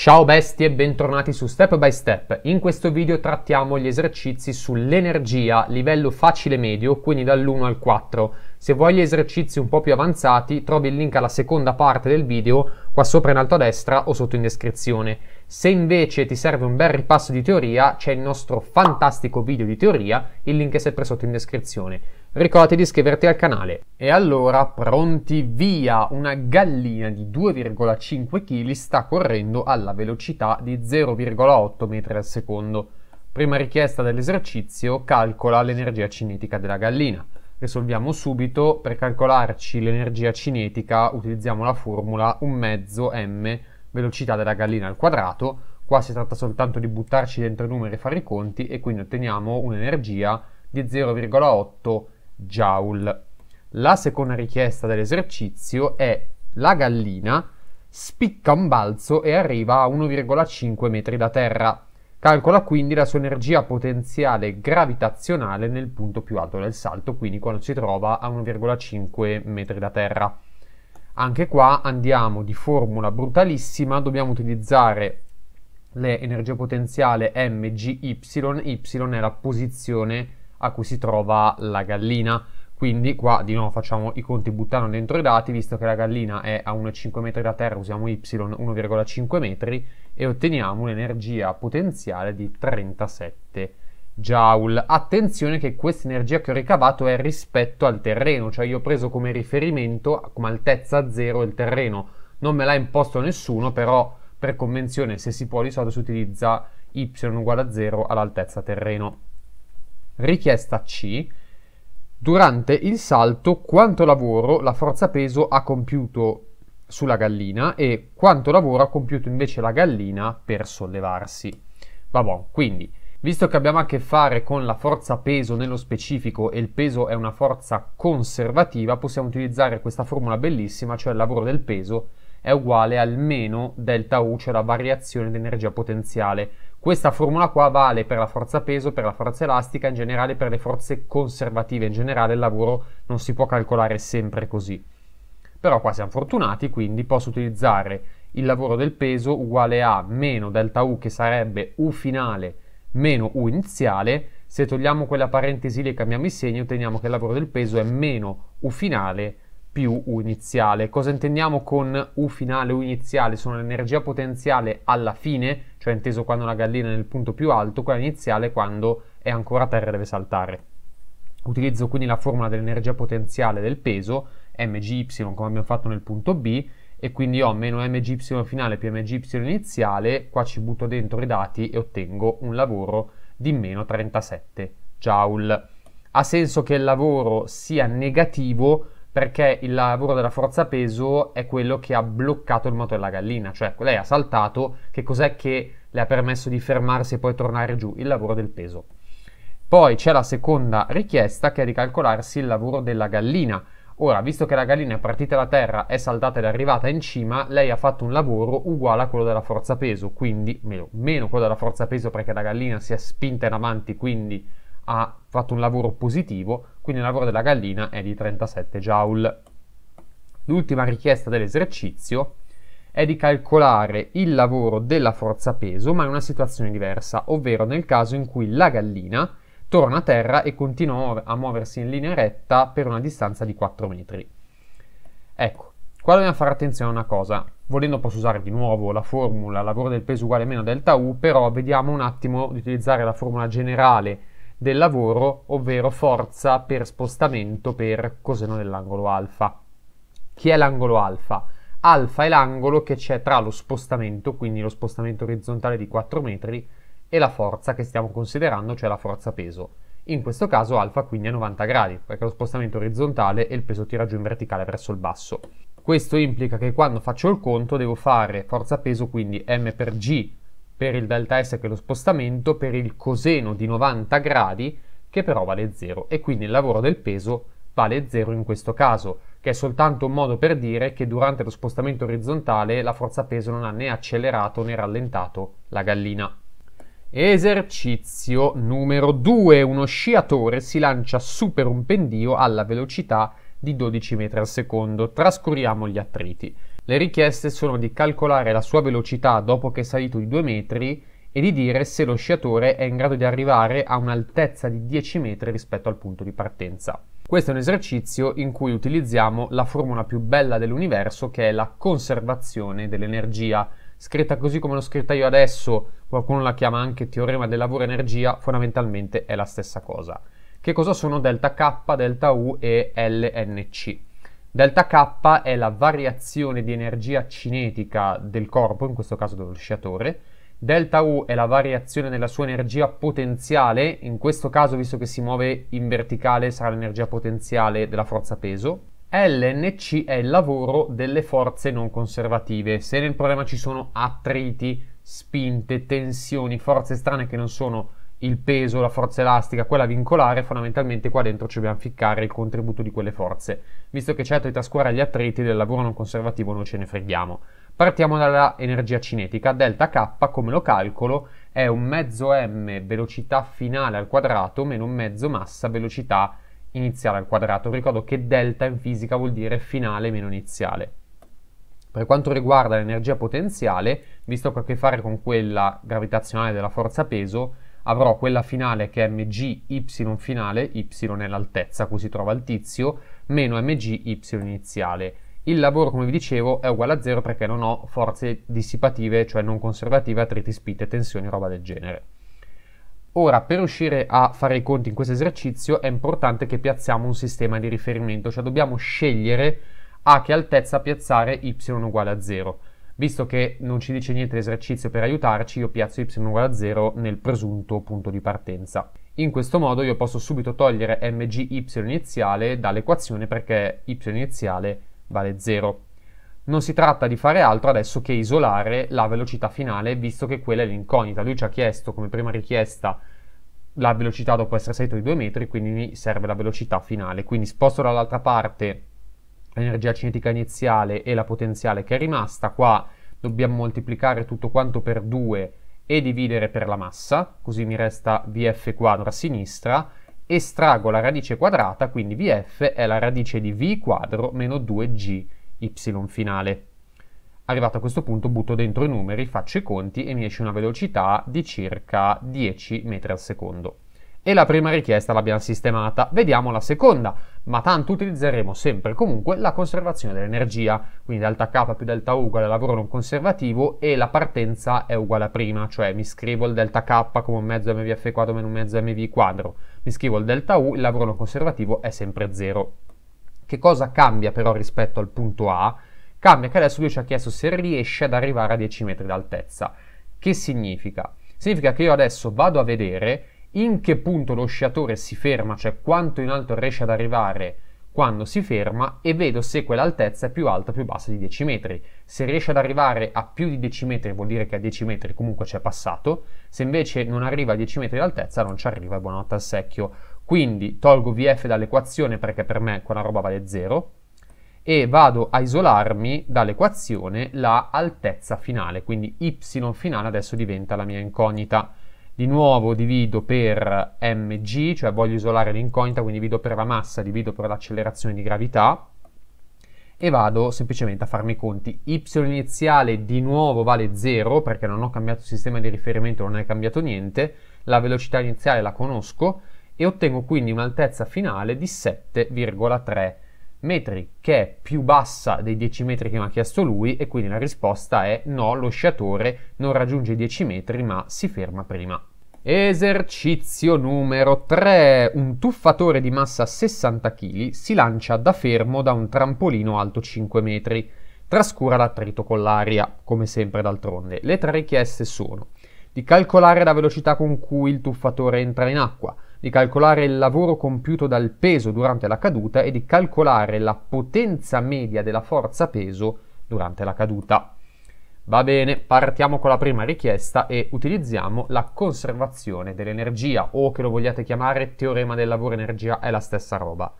Ciao bestie e bentornati su Step by Step. In questo video trattiamo gli esercizi sull'energia livello facile medio, quindi dall'1 al 4. Se vuoi gli esercizi un po' più avanzati, trovi il link alla seconda parte del video qua sopra in alto a destra o sotto in descrizione. Se invece ti serve un bel ripasso di teoria, c'è il nostro fantastico video di teoria, il link è sempre sotto in descrizione. Ricordati di iscriverti al canale. E allora, pronti via! Una gallina di 2,5 kg sta correndo alla velocità di 0,8 m al secondo. Prima richiesta dell'esercizio, calcola l'energia cinetica della gallina. Risolviamo subito, per calcolarci l'energia cinetica utilizziamo la formula 1 mezzo m velocità della gallina al quadrato. Qua si tratta soltanto di buttarci dentro i numeri e fare i conti e quindi otteniamo un'energia di 0,8 m joule. La seconda richiesta dell'esercizio è la gallina spicca un balzo e arriva a 1,5 metri da terra. Calcola quindi la sua energia potenziale gravitazionale nel punto più alto del salto, quindi quando si trova a 1,5 metri da terra. Anche qua andiamo di formula brutalissima, dobbiamo utilizzare l'energia potenziale mgy, y è la posizione a cui si trova la gallina. Quindi qua di nuovo facciamo i conti buttando dentro i dati, visto che la gallina è a 1,5 metri da terra, usiamo y 1,5 metri e otteniamo un'energia potenziale di 37 joule. Attenzione che questa energia che ho ricavato è rispetto al terreno, cioè io ho preso come riferimento, come altezza 0 il terreno. Non me l'ha imposto nessuno, però per convenzione se si può di solito si utilizza y uguale a 0 all'altezza terreno richiesta C, durante il salto quanto lavoro la forza peso ha compiuto sulla gallina e quanto lavoro ha compiuto invece la gallina per sollevarsi. Va buon, quindi, visto che abbiamo a che fare con la forza peso nello specifico e il peso è una forza conservativa, possiamo utilizzare questa formula bellissima, cioè il lavoro del peso è uguale al meno delta U, cioè la variazione di energia potenziale questa formula qua vale per la forza peso, per la forza elastica, in generale per le forze conservative, in generale il lavoro non si può calcolare sempre così. Però qua siamo fortunati, quindi posso utilizzare il lavoro del peso uguale a meno delta U che sarebbe U finale meno U iniziale, se togliamo quella parentesi e cambiamo i segni otteniamo che il lavoro del peso è meno U finale più U iniziale. Cosa intendiamo con U finale, U iniziale? Sono l'energia potenziale alla fine, cioè inteso quando la gallina è nel punto più alto, quella iniziale quando è ancora a terra e deve saltare. Utilizzo quindi la formula dell'energia potenziale del peso, mgy come abbiamo fatto nel punto B, e quindi ho meno mgy finale più mgy iniziale, qua ci butto dentro i dati e ottengo un lavoro di meno 37 joule. Ha senso che il lavoro sia negativo perché il lavoro della forza peso è quello che ha bloccato il motore della gallina, cioè lei ha saltato, che cos'è che le ha permesso di fermarsi e poi tornare giù? Il lavoro del peso. Poi c'è la seconda richiesta che è di calcolarsi il lavoro della gallina. Ora, visto che la gallina è partita da terra, è saltata ed è arrivata in cima, lei ha fatto un lavoro uguale a quello della forza peso, quindi meno, meno quello della forza peso perché la gallina si è spinta in avanti, quindi ha fatto un lavoro positivo, quindi il lavoro della gallina è di 37 joule. L'ultima richiesta dell'esercizio è di calcolare il lavoro della forza peso ma in una situazione diversa, ovvero nel caso in cui la gallina torna a terra e continua a muoversi in linea retta per una distanza di 4 metri. Ecco, qua dobbiamo fare attenzione a una cosa, volendo posso usare di nuovo la formula lavoro del peso uguale meno delta U, però vediamo un attimo di utilizzare la formula generale del lavoro, ovvero forza per spostamento per coseno dell'angolo alfa. Chi è l'angolo alfa? Alfa è l'angolo che c'è tra lo spostamento, quindi lo spostamento orizzontale di 4 metri, e la forza che stiamo considerando, cioè la forza peso. In questo caso alfa quindi è 90 gradi, perché lo spostamento orizzontale e il peso tira giù in verticale verso il basso. Questo implica che quando faccio il conto devo fare forza peso, quindi m per g per il delta S che è lo spostamento, per il coseno di 90 gradi che però vale 0 e quindi il lavoro del peso vale 0 in questo caso, che è soltanto un modo per dire che durante lo spostamento orizzontale la forza peso non ha né accelerato né rallentato la gallina. Esercizio numero 2. Uno sciatore si lancia su per un pendio alla velocità di 12 m al secondo. Trascuriamo gli attriti. Le richieste sono di calcolare la sua velocità dopo che è salito di 2 metri e di dire se lo sciatore è in grado di arrivare a un'altezza di 10 metri rispetto al punto di partenza. Questo è un esercizio in cui utilizziamo la formula più bella dell'universo che è la conservazione dell'energia. Scritta così come l'ho scritta io adesso, qualcuno la chiama anche teorema del lavoro-energia, fondamentalmente è la stessa cosa. Che cosa sono delta K, delta U e LNC? Delta K è la variazione di energia cinetica del corpo, in questo caso dello sciatore. Delta U è la variazione della sua energia potenziale, in questo caso visto che si muove in verticale sarà l'energia potenziale della forza peso. LNC è il lavoro delle forze non conservative. Se nel problema ci sono attriti, spinte, tensioni, forze strane che non sono il peso, la forza elastica, quella vincolare, fondamentalmente qua dentro ci dobbiamo ficcare il contributo di quelle forze visto che certo di trascurare gli attriti del lavoro non conservativo non ce ne freghiamo. Partiamo dalla energia cinetica, delta K come lo calcolo è un mezzo m velocità finale al quadrato meno un mezzo massa velocità iniziale al quadrato. Ricordo che delta in fisica vuol dire finale meno iniziale. Per quanto riguarda l'energia potenziale, visto che ha a che fare con quella gravitazionale della forza peso, avrò quella finale che è mg y finale, y è l'altezza a cui si trova il tizio, meno mgy iniziale. Il lavoro, come vi dicevo, è uguale a 0 perché non ho forze dissipative, cioè non conservative, attriti, spinte, tensioni, roba del genere. Ora, per riuscire a fare i conti in questo esercizio, è importante che piazziamo un sistema di riferimento, cioè dobbiamo scegliere a che altezza piazzare y uguale a 0. Visto che non ci dice niente l'esercizio per aiutarci, io piazzo y uguale a 0 nel presunto punto di partenza. In questo modo io posso subito togliere mg y iniziale dall'equazione perché y iniziale vale 0. Non si tratta di fare altro adesso che isolare la velocità finale, visto che quella è l'incognita. Lui ci ha chiesto come prima richiesta la velocità dopo essere salito di 2 metri, quindi mi serve la velocità finale. Quindi sposto dall'altra parte l'energia cinetica iniziale e la potenziale che è rimasta. Qua dobbiamo moltiplicare tutto quanto per 2 e dividere per la massa, così mi resta vf quadro a sinistra, estraggo la radice quadrata, quindi vf è la radice di v quadro meno 2g y finale. Arrivato a questo punto butto dentro i numeri, faccio i conti e mi esce una velocità di circa 10 metri al secondo e la prima richiesta l'abbiamo sistemata. Vediamo la seconda, ma tanto utilizzeremo sempre e comunque la conservazione dell'energia, quindi delta K più delta U uguale al lavoro non conservativo e la partenza è uguale a prima, cioè mi scrivo il delta K come un mezzo MVF quadro meno un mezzo MV quadro, mi scrivo il delta U, il lavoro non conservativo è sempre 0. Che cosa cambia però rispetto al punto A? Cambia che adesso lui ci ha chiesto se riesce ad arrivare a 10 metri d'altezza. Che significa? Significa che io adesso vado a vedere in che punto lo sciatore si ferma, cioè quanto in alto riesce ad arrivare quando si ferma e vedo se quell'altezza è più alta o più bassa di 10 metri. Se riesce ad arrivare a più di 10 metri vuol dire che a 10 metri comunque c'è passato, se invece non arriva a 10 metri d'altezza non ci arriva e buonanotte al secchio. Quindi tolgo VF dall'equazione perché per me quella roba vale 0 e vado a isolarmi dall'equazione la altezza finale, quindi y finale adesso diventa la mia incognita. Di nuovo divido per mg, cioè voglio isolare l'incognita, quindi divido per la massa, divido per l'accelerazione di gravità e vado semplicemente a farmi i conti. Y iniziale di nuovo vale 0 perché non ho cambiato il sistema di riferimento, non è cambiato niente, la velocità iniziale la conosco e ottengo quindi un'altezza finale di 7,3 metri che è più bassa dei 10 metri che mi ha chiesto lui e quindi la risposta è no, lo sciatore non raggiunge i 10 metri ma si ferma prima. Esercizio numero 3. Un tuffatore di massa 60 kg si lancia da fermo da un trampolino alto 5 metri. Trascura l'attrito con l'aria, come sempre d'altronde. Le tre richieste sono di calcolare la velocità con cui il tuffatore entra in acqua, di calcolare il lavoro compiuto dal peso durante la caduta e di calcolare la potenza media della forza peso durante la caduta. Va bene, partiamo con la prima richiesta e utilizziamo la conservazione dell'energia o che lo vogliate chiamare teorema del lavoro energia è la stessa roba.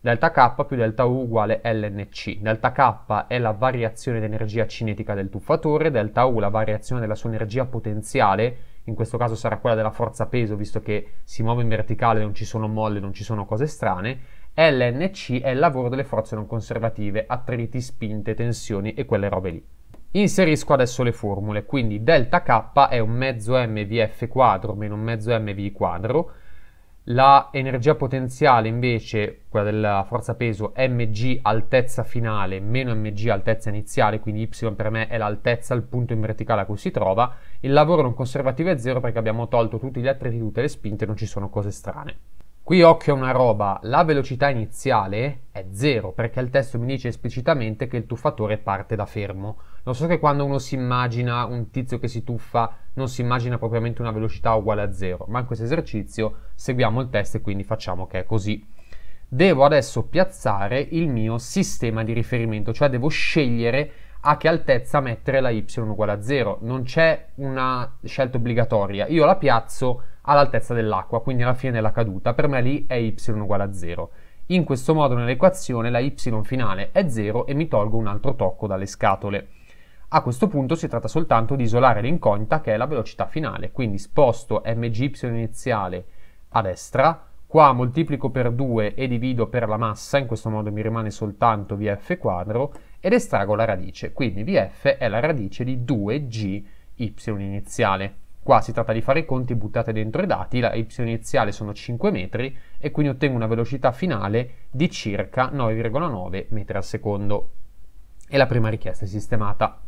Delta K più delta U uguale LNC. Delta K è la variazione d'energia cinetica del tuffatore, delta U la variazione della sua energia potenziale in questo caso sarà quella della forza peso, visto che si muove in verticale, non ci sono molle, non ci sono cose strane. LNC è il lavoro delle forze non conservative, attriti, spinte, tensioni e quelle robe lì. Inserisco adesso le formule, quindi delta K è un mezzo mvf quadro meno un mezzo mv quadro, la energia potenziale invece, quella della forza peso, mg altezza finale meno mg altezza iniziale, quindi y per me è l'altezza, il punto in verticale a cui si trova. Il lavoro non conservativo è zero perché abbiamo tolto tutti gli attriti, tutte le spinte, non ci sono cose strane. Qui occhio a una roba, la velocità iniziale è zero perché il testo mi dice esplicitamente che il tuffatore parte da fermo. Non so che quando uno si immagina un tizio che si tuffa, non si immagina propriamente una velocità uguale a zero, ma in questo esercizio seguiamo il test e quindi facciamo che è così. Devo adesso piazzare il mio sistema di riferimento, cioè devo scegliere a che altezza mettere la y uguale a 0. Non c'è una scelta obbligatoria, io la piazzo all'altezza dell'acqua, quindi alla fine della caduta, per me lì è y uguale a 0. In questo modo nell'equazione la y finale è 0 e mi tolgo un altro tocco dalle scatole. A questo punto si tratta soltanto di isolare l'incognita che è la velocità finale, quindi sposto mgy iniziale a destra, qua moltiplico per 2 e divido per la massa, in questo modo mi rimane soltanto vf quadro, ed estraggo la radice, quindi vf è la radice di 2gy iniziale. Qua si tratta di fare i conti, buttate dentro i dati, la y iniziale sono 5 metri e quindi ottengo una velocità finale di circa 9,9 metri al secondo. E la prima richiesta è sistemata.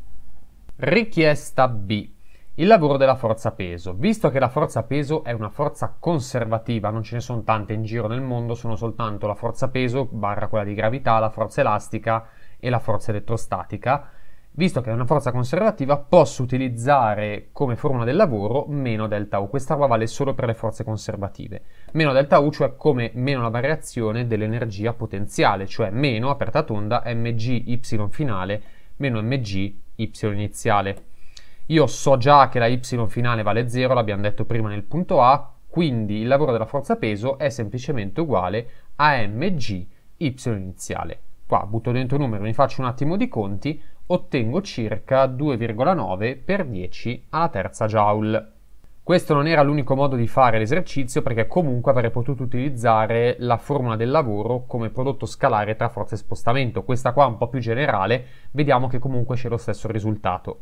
Richiesta B. Il lavoro della forza peso. Visto che la forza peso è una forza conservativa, non ce ne sono tante in giro nel mondo, sono soltanto la forza peso, barra quella di gravità, la forza elastica e la forza elettrostatica, visto che è una forza conservativa posso utilizzare come formula del lavoro meno delta U. Questa qua vale solo per le forze conservative. Meno delta U, cioè come meno la variazione dell'energia potenziale, cioè meno, aperta tonda, mg y finale meno mg y iniziale. Io so già che la y finale vale 0, l'abbiamo detto prima nel punto A, quindi il lavoro della forza peso è semplicemente uguale a mg y iniziale. Qua butto dentro il numero, mi faccio un attimo di conti, ottengo circa 2,9 per 10 alla terza joule. Questo non era l'unico modo di fare l'esercizio perché comunque avrei potuto utilizzare la formula del lavoro come prodotto scalare tra forza e spostamento. Questa qua è un po' più generale, vediamo che comunque c'è lo stesso risultato.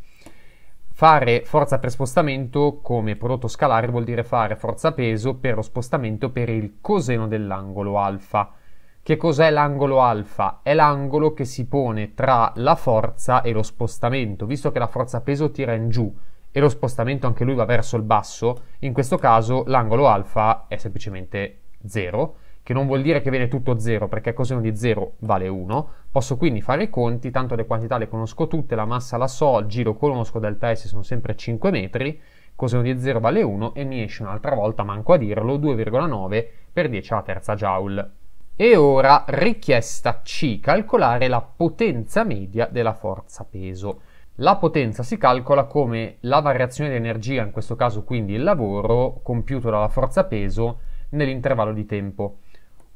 Fare forza per spostamento come prodotto scalare vuol dire fare forza peso per lo spostamento per il coseno dell'angolo alfa. Che cos'è l'angolo alfa? È l'angolo che si pone tra la forza e lo spostamento, visto che la forza peso tira in giù e lo spostamento anche lui va verso il basso, in questo caso l'angolo alfa è semplicemente 0, che non vuol dire che viene tutto 0, perché coseno di 0 vale 1. Posso quindi fare i conti, tanto le quantità le conosco tutte, la massa la so, il giro conosco, delta S sono sempre 5 metri, coseno di 0 vale 1 e mi esce un'altra volta, manco a dirlo, 2,9 per 10 alla terza joule. E ora richiesta C, calcolare la potenza media della forza peso. La potenza si calcola come la variazione di energia, in questo caso quindi il lavoro, compiuto dalla forza peso nell'intervallo di tempo.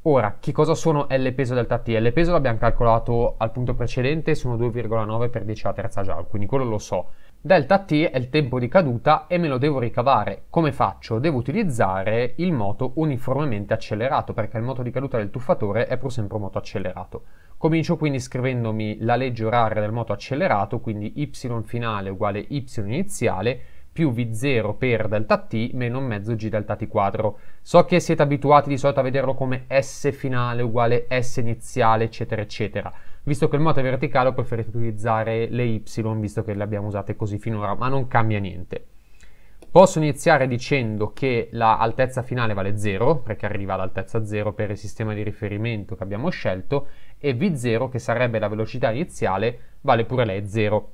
Ora, che cosa sono L peso e delta T? L peso l'abbiamo calcolato al punto precedente, sono 2,9 per 10 alla terza già, quindi quello lo so. Delta T è il tempo di caduta e me lo devo ricavare. Come faccio? Devo utilizzare il moto uniformemente accelerato, perché il moto di caduta del tuffatore è pur sempre un moto accelerato. Comincio quindi scrivendomi la legge oraria del moto accelerato, quindi y finale uguale y iniziale più v0 per delta t meno mezzo g delta t quadro. So che siete abituati di solito a vederlo come s finale uguale s iniziale eccetera eccetera. Visto che il moto è verticale ho preferito utilizzare le y visto che le abbiamo usate così finora, ma non cambia niente. Posso iniziare dicendo che l'altezza la finale vale 0, perché arriva ad altezza 0 per il sistema di riferimento che abbiamo scelto, e V0, che sarebbe la velocità iniziale, vale pure lei 0.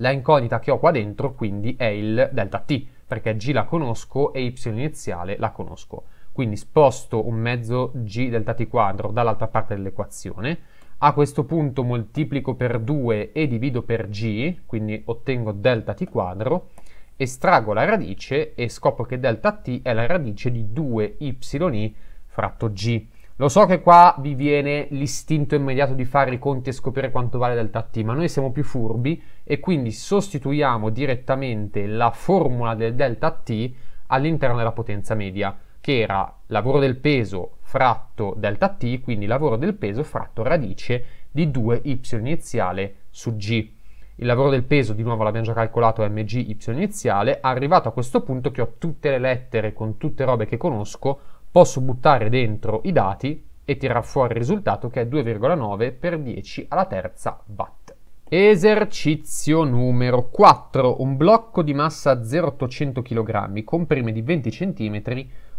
La incognita che ho qua dentro quindi è il delta t, perché g la conosco e y iniziale la conosco. Quindi sposto un mezzo g delta t quadro dall'altra parte dell'equazione, a questo punto moltiplico per 2 e divido per g, quindi ottengo delta t quadro, estraggo la radice e scopro che delta t è la radice di 2y fratto g. Lo so che qua vi viene l'istinto immediato di fare i conti e scoprire quanto vale delta t, ma noi siamo più furbi e quindi sostituiamo direttamente la formula del delta t all'interno della potenza media, che era lavoro del peso fratto delta t, quindi lavoro del peso fratto radice di 2y iniziale su g. Il lavoro del peso, di nuovo l'abbiamo già calcolato, mg y iniziale, arrivato a questo punto che ho tutte le lettere con tutte le robe che conosco, posso buttare dentro i dati e tirar fuori il risultato che è 2,9 per 10 alla terza watt. Esercizio numero 4. Un blocco di massa 0,800 kg comprime di 20 cm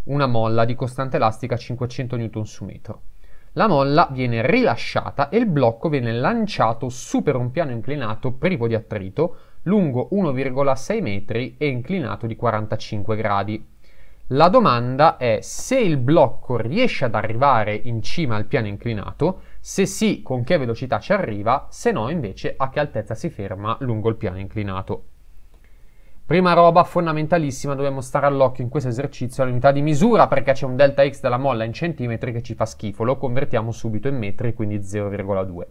una molla di costante elastica 500 N su metro. La molla viene rilasciata e il blocco viene lanciato su per un piano inclinato privo di attrito lungo 1,6 metri e inclinato di 45 gradi. La domanda è se il blocco riesce ad arrivare in cima al piano inclinato, se sì con che velocità ci arriva, se no invece a che altezza si ferma lungo il piano inclinato. Prima roba fondamentalissima, dobbiamo stare all'occhio in questo esercizio all'unità di misura perché c'è un delta x della molla in centimetri che ci fa schifo, lo convertiamo subito in metri, quindi 0,2.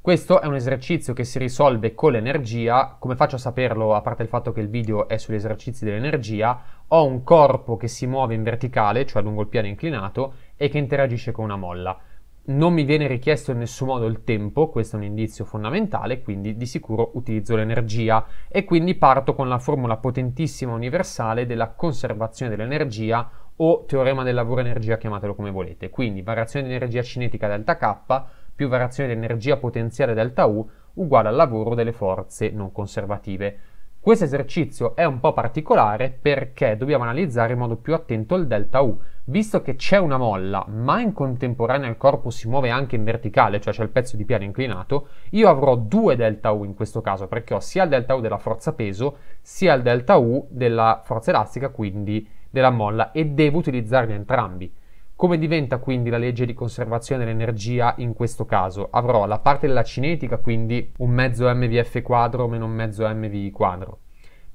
Questo è un esercizio che si risolve con l'energia, come faccio a saperlo a parte il fatto che il video è sugli esercizi dell'energia? ho un corpo che si muove in verticale, cioè lungo il piano inclinato, e che interagisce con una molla. Non mi viene richiesto in nessun modo il tempo, questo è un indizio fondamentale, quindi di sicuro utilizzo l'energia e quindi parto con la formula potentissima universale della conservazione dell'energia o teorema del lavoro energia, chiamatelo come volete. Quindi variazione di energia cinetica delta K più variazione di energia potenziale delta U uguale al lavoro delle forze non conservative. Questo esercizio è un po' particolare perché dobbiamo analizzare in modo più attento il delta U. Visto che c'è una molla, ma in contemporanea il corpo si muove anche in verticale, cioè c'è il pezzo di piano inclinato, io avrò due delta U in questo caso, perché ho sia il delta U della forza peso, sia il delta U della forza elastica, quindi della molla, e devo utilizzarli entrambi. Come diventa quindi la legge di conservazione dell'energia in questo caso? Avrò la parte della cinetica, quindi un mezzo mvf quadro meno un mezzo mv quadro.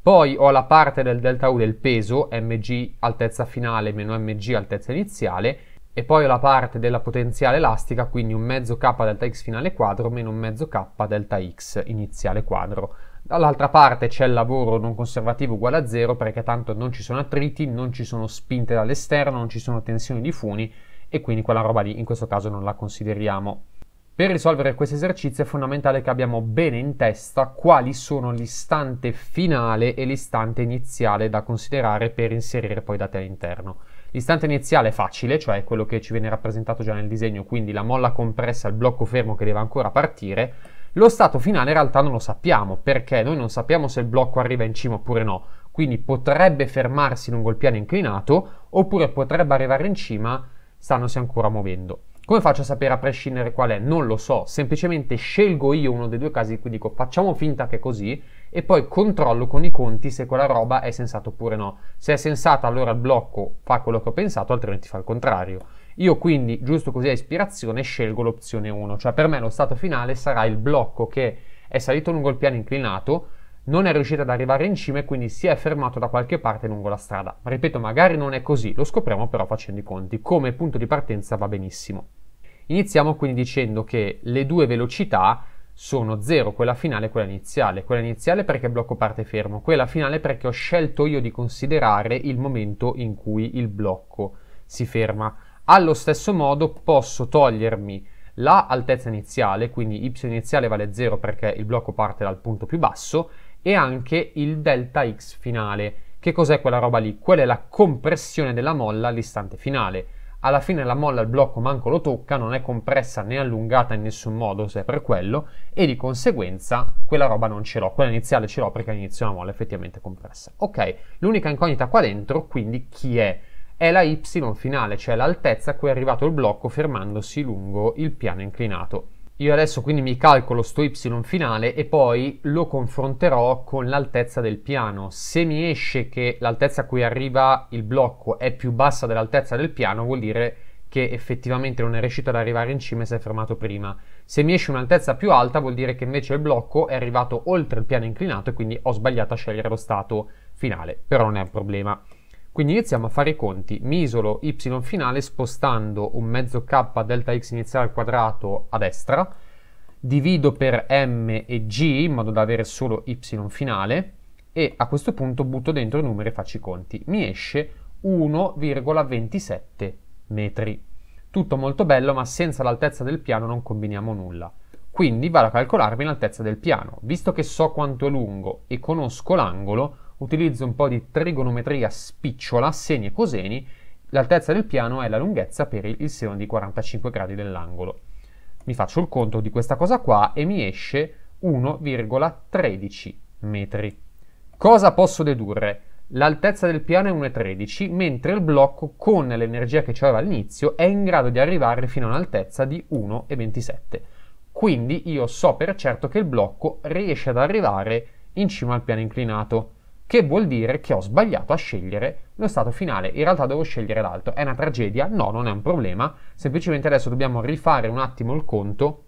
Poi ho la parte del delta U del peso, mg altezza finale meno mg altezza iniziale, e poi ho la parte della potenziale elastica, quindi un mezzo k delta x finale quadro meno un mezzo k delta x iniziale quadro. Dall'altra parte c'è il lavoro non conservativo uguale a zero perché tanto non ci sono attriti, non ci sono spinte dall'esterno, non ci sono tensioni di funi e quindi quella roba lì in questo caso non la consideriamo. Per risolvere questo esercizio è fondamentale che abbiamo bene in testa quali sono l'istante finale e l'istante iniziale da considerare per inserire poi dati all'interno. L'istante iniziale è facile, cioè quello che ci viene rappresentato già nel disegno, quindi la molla compressa, il blocco fermo che deve ancora partire, lo stato finale in realtà non lo sappiamo perché noi non sappiamo se il blocco arriva in cima oppure no, quindi potrebbe fermarsi lungo il piano inclinato oppure potrebbe arrivare in cima standosi ancora muovendo. Come faccio a sapere a prescindere qual è? Non lo so, semplicemente scelgo io uno dei due casi in cui dico facciamo finta che è così e poi controllo con i conti se quella roba è sensata oppure no. Se è sensata allora il blocco fa quello che ho pensato, altrimenti fa il contrario. Io quindi, giusto così a ispirazione, scelgo l'opzione 1, cioè per me lo stato finale sarà il blocco che è salito lungo il piano inclinato, non è riuscito ad arrivare in cima e quindi si è fermato da qualche parte lungo la strada. Ripeto, magari non è così, lo scopriamo però facendo i conti. Come punto di partenza va benissimo. Iniziamo quindi dicendo che le due velocità sono 0, quella finale e quella iniziale. Quella iniziale perché blocco parte fermo, quella finale perché ho scelto io di considerare il momento in cui il blocco si ferma. Allo stesso modo posso togliermi la altezza iniziale, quindi y iniziale vale 0 perché il blocco parte dal punto più basso, e anche il delta x finale. Che cos'è quella roba lì? Quella è la compressione della molla all'istante finale. Alla fine la molla il blocco manco lo tocca, non è compressa né allungata in nessun modo, se è per quello, e di conseguenza quella roba non ce l'ho, quella iniziale ce l'ho perché all'inizio la molla è effettivamente compressa. Ok, l'unica incognita qua dentro quindi chi è? è la y finale, cioè l'altezza a cui è arrivato il blocco fermandosi lungo il piano inclinato. Io adesso quindi mi calcolo sto y finale e poi lo confronterò con l'altezza del piano. Se mi esce che l'altezza a cui arriva il blocco è più bassa dell'altezza del piano, vuol dire che effettivamente non è riuscito ad arrivare in cima e si è fermato prima. Se mi esce un'altezza più alta vuol dire che invece il blocco è arrivato oltre il piano inclinato e quindi ho sbagliato a scegliere lo stato finale, però non è un problema. Quindi iniziamo a fare i conti. Mi isolo y finale spostando un mezzo k delta x iniziale al quadrato a destra, divido per m e g in modo da avere solo y finale e a questo punto butto dentro i numeri e faccio i conti. Mi esce 1,27 metri. Tutto molto bello, ma senza l'altezza del piano non combiniamo nulla. Quindi vado a calcolarmi l'altezza del piano. Visto che so quanto è lungo e conosco l'angolo, utilizzo un po' di trigonometria spicciola, segni e coseni, l'altezza del piano è la lunghezza per il seno di 45 gradi dell'angolo. Mi faccio il conto di questa cosa qua e mi esce 1,13 metri. Cosa posso dedurre? L'altezza del piano è 1,13, mentre il blocco con l'energia che c'aveva all'inizio è in grado di arrivare fino a un'altezza di 1,27. Quindi io so per certo che il blocco riesce ad arrivare in cima al piano inclinato che vuol dire che ho sbagliato a scegliere lo stato finale, in realtà devo scegliere l'altro. È una tragedia? No, non è un problema, semplicemente adesso dobbiamo rifare un attimo il conto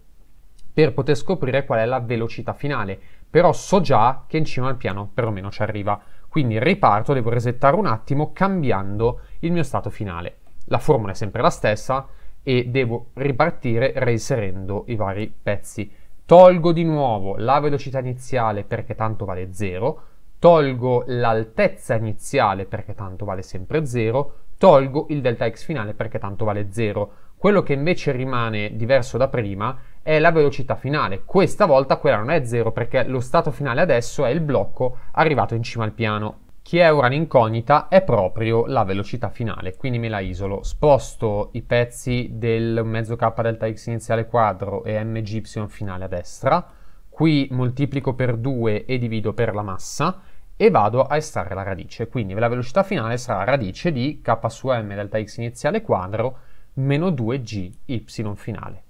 per poter scoprire qual è la velocità finale, però so già che in cima al piano perlomeno ci arriva. Quindi riparto, devo resettare un attimo cambiando il mio stato finale. La formula è sempre la stessa e devo ripartire reinserendo i vari pezzi. Tolgo di nuovo la velocità iniziale perché tanto vale 0, tolgo l'altezza iniziale perché tanto vale sempre 0, tolgo il delta x finale perché tanto vale 0. Quello che invece rimane diverso da prima è la velocità finale. Questa volta quella non è 0 perché lo stato finale adesso è il blocco arrivato in cima al piano. Chi è ora l'incognita è proprio la velocità finale, quindi me la isolo. Sposto i pezzi del mezzo k delta x iniziale quadro e mgy finale a destra. Qui moltiplico per 2 e divido per la massa e vado a estrarre la radice. Quindi la velocità finale sarà radice di k su m delta x iniziale quadro meno 2g y finale.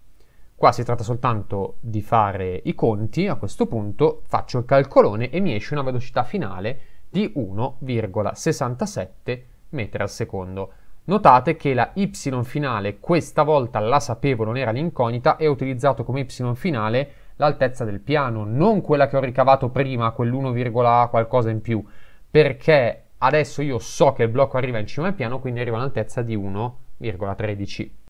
Qua si tratta soltanto di fare i conti, a questo punto faccio il calcolone e mi esce una velocità finale di 1,67 m al secondo. Notate che la y finale questa volta la sapevo non era l'incognita e ho utilizzato come y finale l'altezza del piano, non quella che ho ricavato prima, quell'1, qualcosa in più, perché adesso io so che il blocco arriva in cima al piano, quindi arriva all'altezza di 1,13.